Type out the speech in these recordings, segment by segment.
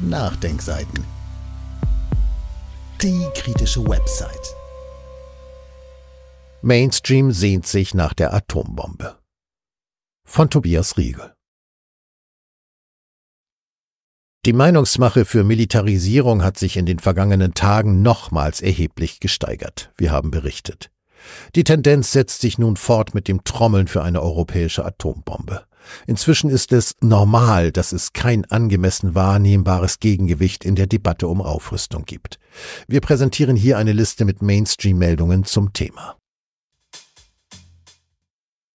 Nachdenkseiten. Die kritische Website. Mainstream sehnt sich nach der Atombombe. Von Tobias Riegel. Die Meinungsmache für Militarisierung hat sich in den vergangenen Tagen nochmals erheblich gesteigert, wir haben berichtet. Die Tendenz setzt sich nun fort mit dem Trommeln für eine europäische Atombombe. Inzwischen ist es normal, dass es kein angemessen wahrnehmbares Gegengewicht in der Debatte um Aufrüstung gibt. Wir präsentieren hier eine Liste mit Mainstream-Meldungen zum Thema.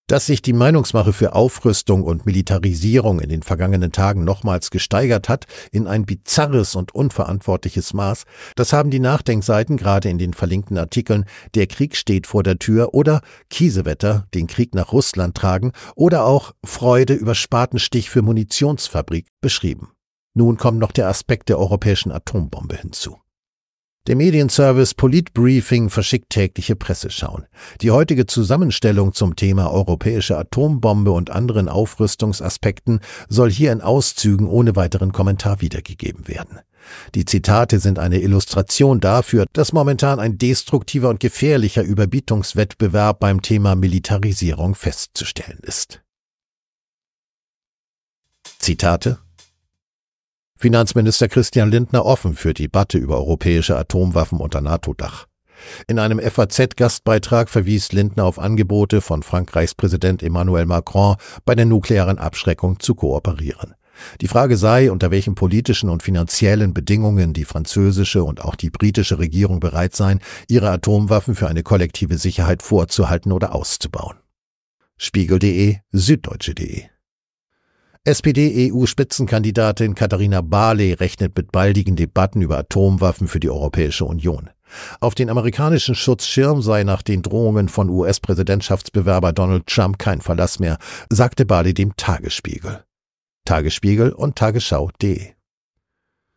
Dass sich die Meinungsmache für Aufrüstung und Militarisierung in den vergangenen Tagen nochmals gesteigert hat, in ein bizarres und unverantwortliches Maß, das haben die Nachdenkseiten gerade in den verlinkten Artikeln Der Krieg steht vor der Tür oder Kiesewetter, den Krieg nach Russland tragen oder auch Freude über Spatenstich für Munitionsfabrik beschrieben. Nun kommt noch der Aspekt der europäischen Atombombe hinzu. Der Medienservice Politbriefing verschickt tägliche Presseschauen. Die heutige Zusammenstellung zum Thema europäische Atombombe und anderen Aufrüstungsaspekten soll hier in Auszügen ohne weiteren Kommentar wiedergegeben werden. Die Zitate sind eine Illustration dafür, dass momentan ein destruktiver und gefährlicher Überbietungswettbewerb beim Thema Militarisierung festzustellen ist. Zitate Finanzminister Christian Lindner offen für Debatte über europäische Atomwaffen unter NATO-Dach. In einem FAZ-Gastbeitrag verwies Lindner auf Angebote von Frankreichs Präsident Emmanuel Macron, bei der nuklearen Abschreckung zu kooperieren. Die Frage sei, unter welchen politischen und finanziellen Bedingungen die französische und auch die britische Regierung bereit seien, ihre Atomwaffen für eine kollektive Sicherheit vorzuhalten oder auszubauen. Spiegel.de, Süddeutsche.de SPD-EU-Spitzenkandidatin Katharina Barley rechnet mit baldigen Debatten über Atomwaffen für die Europäische Union. Auf den amerikanischen Schutzschirm sei nach den Drohungen von US-Präsidentschaftsbewerber Donald Trump kein Verlass mehr, sagte Barley dem Tagesspiegel. Tagesspiegel und Tagesschau.de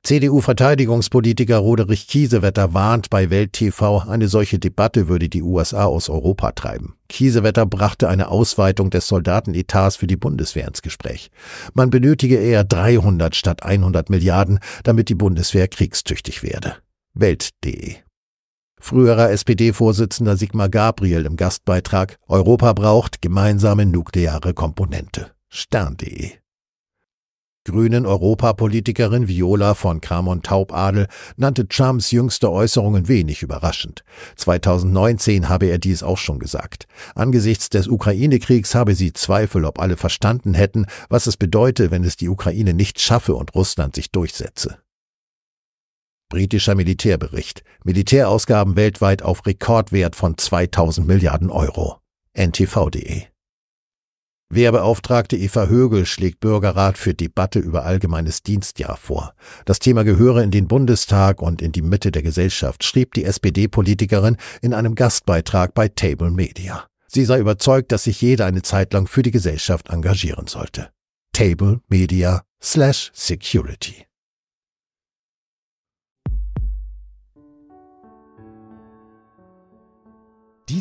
CDU-Verteidigungspolitiker Roderich Kiesewetter warnt bei Welt TV, eine solche Debatte würde die USA aus Europa treiben. Kiesewetter brachte eine Ausweitung des Soldatenetats für die Bundeswehr ins Gespräch. Man benötige eher 300 statt 100 Milliarden, damit die Bundeswehr kriegstüchtig werde. Welt.de Früherer SPD-Vorsitzender Sigmar Gabriel im Gastbeitrag Europa braucht gemeinsame nukleare Komponente. Stern.de Grünen Europapolitikerin Viola von Kramon-Taubadel nannte Trumps jüngste Äußerungen wenig überraschend. 2019 habe er dies auch schon gesagt. Angesichts des Ukraine-Kriegs habe sie Zweifel, ob alle verstanden hätten, was es bedeute, wenn es die Ukraine nicht schaffe und Russland sich durchsetze. Britischer Militärbericht. Militärausgaben weltweit auf Rekordwert von 2000 Milliarden Euro. ntv.de Wehrbeauftragte Eva Högel schlägt Bürgerrat für Debatte über allgemeines Dienstjahr vor. Das Thema gehöre in den Bundestag und in die Mitte der Gesellschaft, schrieb die SPD-Politikerin in einem Gastbeitrag bei Table Media. Sie sei überzeugt, dass sich jeder eine Zeit lang für die Gesellschaft engagieren sollte. Table Media slash Security